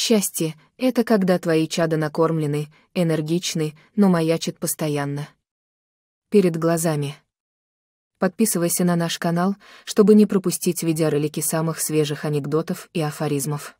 Счастье — это когда твои чада накормлены, энергичны, но маячат постоянно. Перед глазами. Подписывайся на наш канал, чтобы не пропустить видеоролики самых свежих анекдотов и афоризмов.